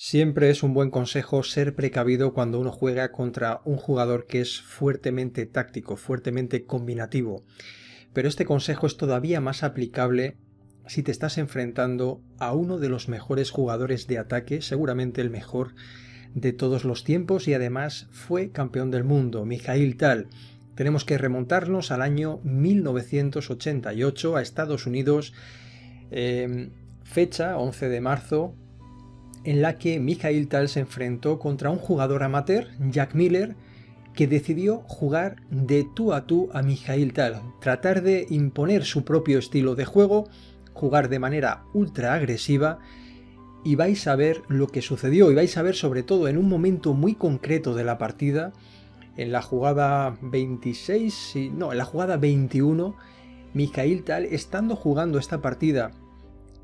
Siempre es un buen consejo ser precavido cuando uno juega contra un jugador que es fuertemente táctico, fuertemente combinativo. Pero este consejo es todavía más aplicable si te estás enfrentando a uno de los mejores jugadores de ataque, seguramente el mejor de todos los tiempos y además fue campeón del mundo, Mijail Tal. Tenemos que remontarnos al año 1988 a Estados Unidos, em, fecha 11 de marzo, en la que Mikhail Tal se enfrentó contra un jugador amateur, Jack Miller, que decidió jugar de tú a tú a Mikhail Tal, tratar de imponer su propio estilo de juego, jugar de manera ultra agresiva, y vais a ver lo que sucedió, y vais a ver sobre todo en un momento muy concreto de la partida, en la jugada 26, no, en la jugada 21, Mikhail Tal, estando jugando esta partida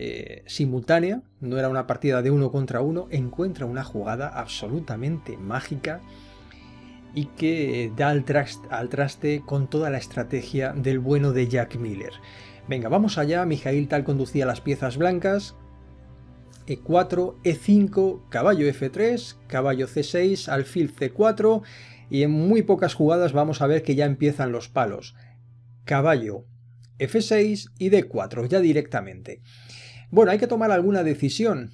eh, simultánea, no era una partida de uno contra uno, encuentra una jugada absolutamente mágica y que da al traste, al traste con toda la estrategia del bueno de Jack Miller. Venga, vamos allá, Mijail tal conducía las piezas blancas, e4, e5, caballo f3, caballo c6, alfil c4 y en muy pocas jugadas vamos a ver que ya empiezan los palos. Caballo f6 y d4 ya directamente. Bueno, hay que tomar alguna decisión.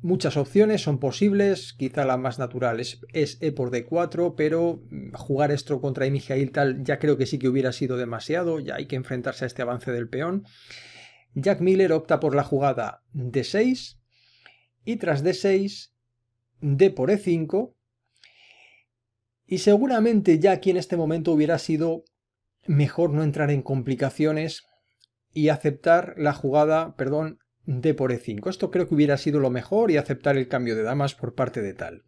Muchas opciones son posibles, quizá la más natural es, E por D4, pero mm, jugar esto contra y tal ya creo que sí que hubiera sido demasiado, ya hay que enfrentarse a este avance del peón. Jack Miller opta por la jugada D6 y tras D6 D por E5 y seguramente ya aquí en este momento hubiera sido mejor no entrar en complicaciones y aceptar la jugada, perdón, de por e5. Esto creo que hubiera sido lo mejor y aceptar el cambio de damas por parte de tal.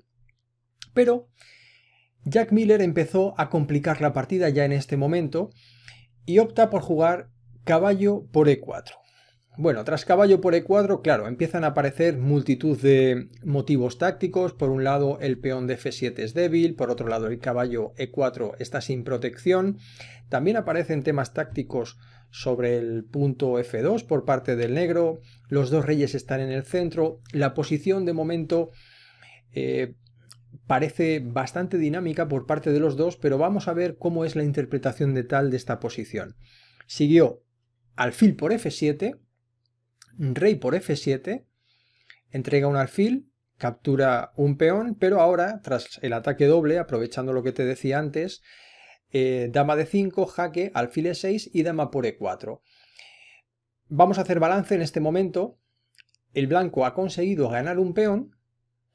Pero Jack Miller empezó a complicar la partida ya en este momento y opta por jugar caballo por e4. Bueno, tras caballo por e4, claro, empiezan a aparecer multitud de motivos tácticos. Por un lado, el peón de f7 es débil, por otro lado, el caballo e4 está sin protección. También aparecen temas tácticos sobre el punto f2 por parte del negro, los dos reyes están en el centro, la posición de momento eh, parece bastante dinámica por parte de los dos, pero vamos a ver cómo es la interpretación de tal de esta posición. Siguió alfil por f7, rey por f7, entrega un alfil, captura un peón, pero ahora, tras el ataque doble, aprovechando lo que te decía antes, eh, dama de 5, jaque, alfil e6 y dama por e4. Vamos a hacer balance en este momento. El blanco ha conseguido ganar un peón,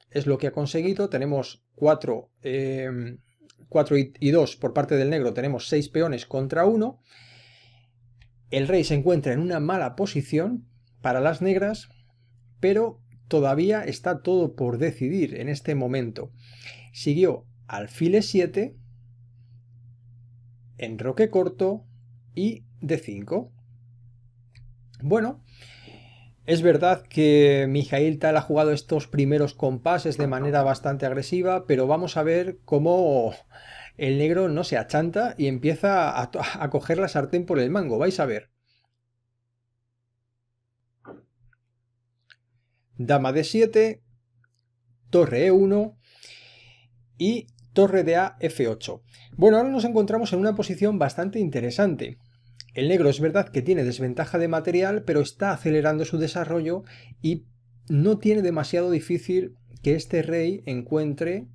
es lo que ha conseguido. Tenemos 4, 4 em, y 2 por parte del negro, tenemos 6 peones contra 1. El rey se encuentra en una mala posición para las negras, pero todavía está todo por decidir en este momento. Siguió alfil 7, enroque corto y d5. Bueno, es verdad que Mijail Tal ha jugado estos primeros compases de manera bastante agresiva, pero vamos a ver cómo el negro no se achanta y empieza a coger la sartén por el mango, vais a ver. dama de 7, torre E1 y torre de A F8. Bueno, ahora nos encontramos en una posición bastante interesante. El negro es verdad que tiene desventaja de material, pero está acelerando su desarrollo y no tiene demasiado difícil que este rey encuentre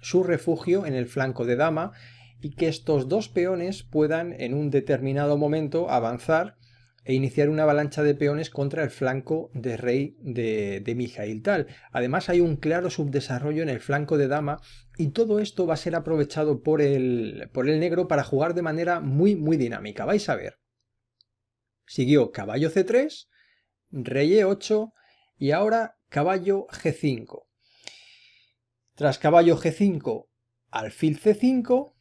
su refugio en el flanco de dama y que estos dos peones puedan en un determinado momento avanzar e iniciar una avalancha de peones contra el flanco de rey de, de Mijail Tal. Además hay un claro subdesarrollo en el flanco de dama y todo esto va a ser aprovechado por el, por el negro para jugar de manera muy muy dinámica, vais a ver. Siguió caballo c3, rey e8 y ahora caballo g5. Tras caballo g5, alfil c5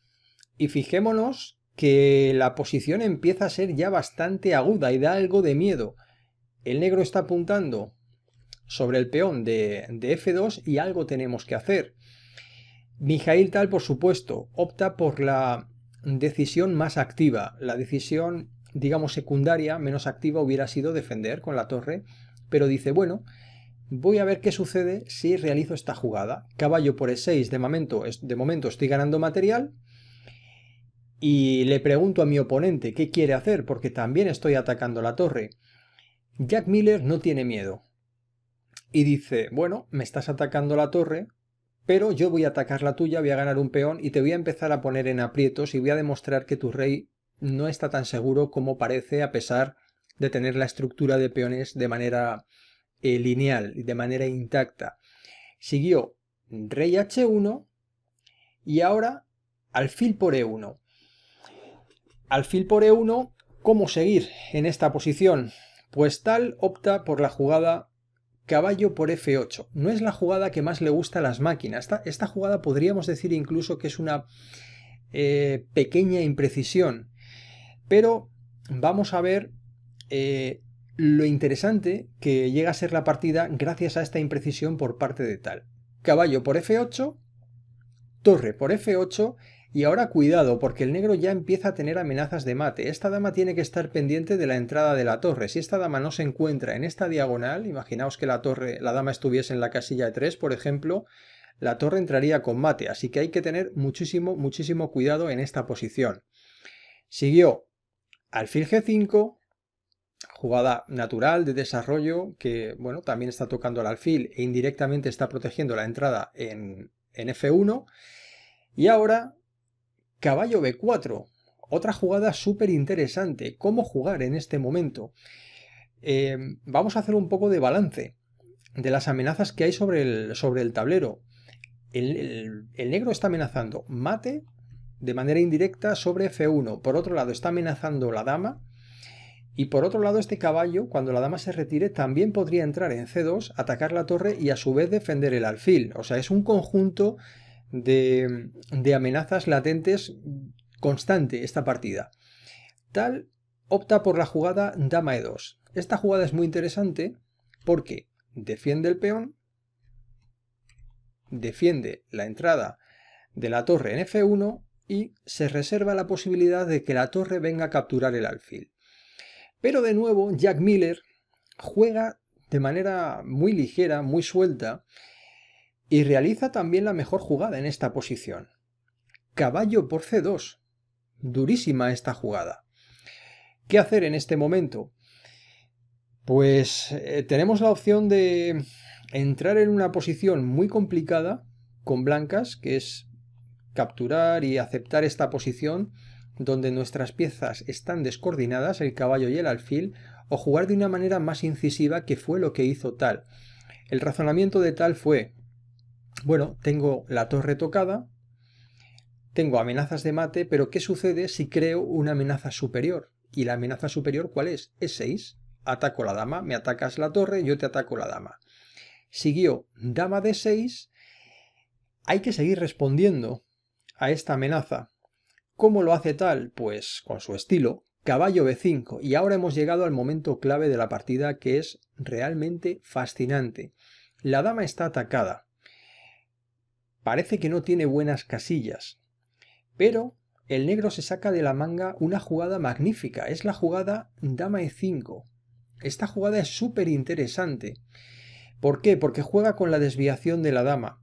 y fijémonos que la posición empieza a ser ya bastante aguda y da algo de miedo. El negro está apuntando sobre el peón de, de F2 y algo tenemos que hacer. Mijail Tal, por supuesto, opta por la decisión más activa. La decisión, digamos, secundaria, menos activa, hubiera sido defender con la torre, pero dice, bueno, voy a ver qué sucede si realizo esta jugada. Caballo por E6, de momento, de momento estoy ganando material, y le pregunto a mi oponente qué quiere hacer porque también estoy atacando la torre. Jack Miller no tiene miedo y dice, bueno, me estás atacando la torre, pero yo voy a atacar la tuya, voy a ganar un peón y te voy a empezar a poner en aprietos y voy a demostrar que tu rey no está tan seguro como parece a pesar de tener la estructura de peones de manera eh, lineal lineal, de manera intacta. Siguió rey h1 y ahora alfil por e1. Alfil por E1, ¿cómo seguir en esta posición? Pues tal opta por la jugada caballo por F8. No es la jugada que más le gusta a las máquinas. Esta, jugada podríamos decir incluso que es una eh, pequeña imprecisión. Pero vamos a ver eh, lo interesante que llega a ser la partida gracias a esta imprecisión por parte de tal. Caballo por F8, torre por F8 y ahora cuidado, porque el negro ya empieza a tener amenazas de mate. Esta dama tiene que estar pendiente de la entrada de la torre. Si esta dama no se encuentra en esta diagonal, imaginaos que la torre, la dama estuviese en la casilla de 3, por ejemplo, la torre entraría con mate, así que hay que tener muchísimo, muchísimo cuidado en esta posición. Siguió alfil G5, jugada natural de desarrollo que, bueno, también está tocando al alfil e indirectamente está protegiendo la entrada en, en F1. Y ahora Caballo B4, otra jugada súper interesante. ¿Cómo jugar en este momento? Eh, vamos a hacer un poco de balance de las amenazas que hay sobre el, sobre el tablero. el, negro está amenazando mate de manera indirecta sobre F1. Por otro lado, está amenazando la dama. Y por otro lado, este caballo, cuando la dama se retire, también podría entrar en C2, atacar la torre y a su vez defender el alfil. O sea, es un conjunto de, amenazas latentes constante esta partida. Tal opta por la jugada dama e2. Esta jugada es muy interesante porque defiende el peón, defiende la entrada de la torre en f1 y se reserva la posibilidad de que la torre venga a capturar el alfil. Pero de nuevo Jack Miller juega de manera muy ligera, muy suelta, y realiza también la mejor jugada en esta posición. Caballo por C2. Durísima esta jugada. ¿Qué hacer en este momento? Pues eh, tenemos la opción de entrar en una posición muy complicada con blancas, que es capturar y aceptar esta posición donde nuestras piezas están descoordinadas, el caballo y el alfil, o jugar de una manera más incisiva que fue lo que hizo tal. El razonamiento de tal fue, bueno, tengo la torre tocada, tengo amenazas de mate, pero ¿qué sucede si creo una amenaza superior? ¿Y la amenaza superior cuál es? e 6. Ataco la dama, me atacas la torre, yo te ataco la dama. Siguió dama de 6. Hay que seguir respondiendo a esta amenaza. ¿Cómo lo hace tal? Pues con su estilo. Caballo B5. Y ahora hemos llegado al momento clave de la partida que es realmente fascinante. La dama está atacada. Parece que no tiene buenas casillas. Pero el negro se saca de la manga una jugada magnífica. Es la jugada Dama E5. Esta jugada es súper interesante. ¿Por qué? Porque juega con la desviación de la dama.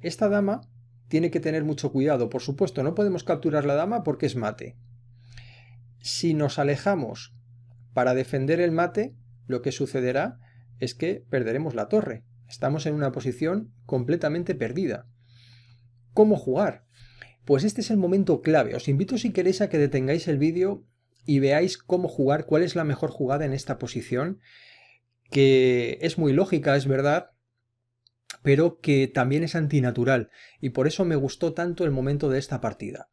Esta dama tiene que tener mucho cuidado. Por supuesto, no podemos capturar la dama porque es mate. Si nos alejamos para defender el mate, lo que sucederá es que perderemos la torre. Estamos en una posición completamente perdida cómo jugar. Pues este es el momento clave. Os invito si queréis a que detengáis el vídeo y veáis cómo jugar, cuál es la mejor jugada en esta posición, que es muy lógica, es verdad, pero que también es antinatural y por eso me gustó tanto el momento de esta partida.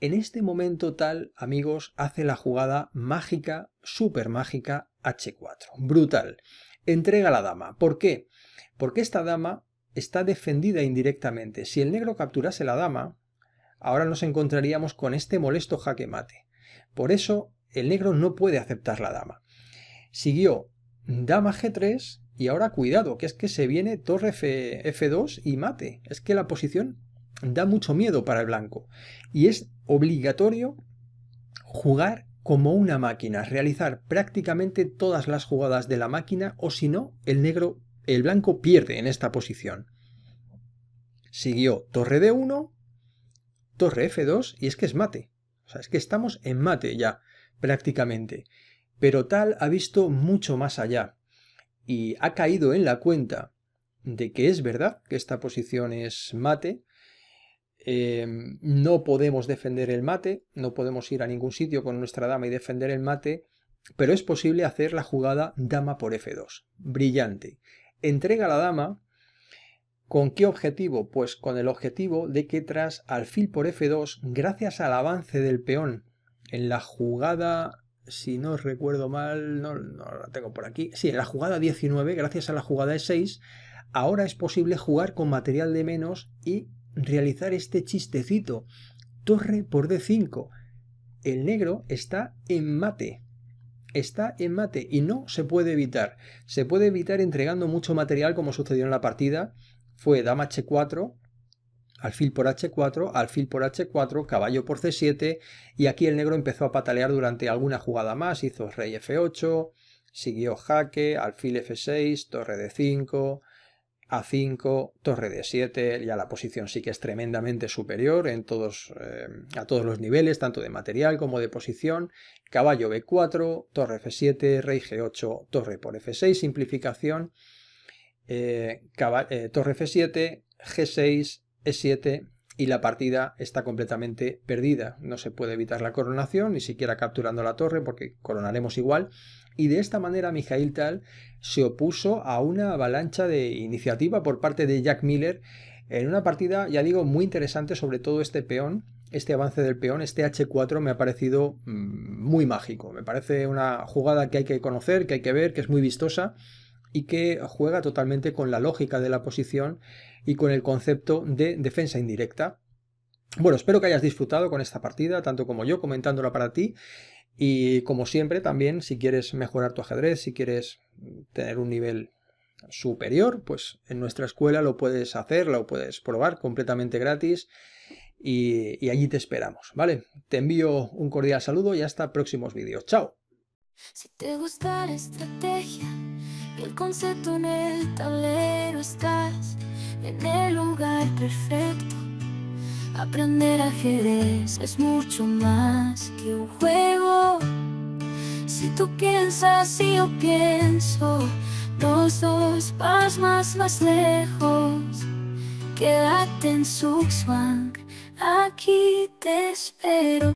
En este momento tal, amigos, hace la jugada mágica, súper mágica H4. Brutal. Entrega la dama. ¿Por qué? Porque esta dama está defendida indirectamente. Si el negro capturase la dama, ahora nos encontraríamos con este molesto jaque mate. Por eso, el negro no puede aceptar la dama. Siguió dama g3 y ahora cuidado, que es que se viene torre F, 2 y mate. Es que la posición da mucho miedo para el blanco. Y es obligatorio jugar como una máquina, realizar prácticamente todas las jugadas de la máquina o si no, el negro el blanco pierde en esta posición. Siguió torre D1, torre F2 y es que es mate. O sea, es que estamos en mate ya, prácticamente. Pero tal ha visto mucho más allá y ha caído en la cuenta de que es verdad que esta posición es mate, em, no podemos defender el mate, no podemos ir a ningún sitio con nuestra dama y defender el mate, pero es posible hacer la jugada dama por F2. Brillante entrega la dama. ¿Con qué objetivo? Pues con el objetivo de que tras alfil por f2, gracias al avance del peón en la jugada, si no recuerdo mal, no, no la tengo por aquí, sí, en la jugada 19, gracias a la jugada e6, ahora es posible jugar con material de menos y realizar este chistecito. Torre por d5. El negro está en mate está en mate y no se puede evitar. Se puede evitar entregando mucho material como sucedió en la partida. Fue dama h4, alfil por h4, alfil por h4, caballo por c7 y aquí el negro empezó a patalear durante alguna jugada más. Hizo rey f8, siguió jaque, alfil f6, torre d5, a 5, torre d 7, ya la posición sí que es tremendamente superior en eh, a todos los niveles, tanto de material como de posición, caballo b4, torre f7, rey g8, torre por f6, simplificación, eh, eh, torre f7, g6, e7, y la partida está completamente perdida. No se puede evitar la coronación, ni siquiera capturando la torre, porque coronaremos igual. Y de esta manera Mijail Tal se opuso a una avalancha de iniciativa por parte de Jack Miller en una partida, ya digo, muy interesante, sobre todo este peón, este avance del peón, este H4 me ha parecido mm, muy mágico. Me parece una jugada que hay que conocer, que hay que ver, que es muy vistosa y que juega totalmente con la lógica de la posición y con el concepto de defensa indirecta. Bueno, espero que hayas disfrutado con esta partida, tanto como yo comentándola para ti. Y como siempre, también si quieres mejorar tu ajedrez, si quieres tener un nivel superior, pues en nuestra escuela lo puedes hacer, lo puedes probar completamente gratis y, allí te esperamos, ¿vale? Te envío un cordial saludo y hasta próximos vídeos. ¡Chao! Si te gusta estrategia el concepto en el tablero estás en el lugar perfecto. Aprender ajedrez es mucho más que un juego. Si tú piensas y yo pienso, los dos vas más, más lejos. Quédate en Suxwang, aquí te espero.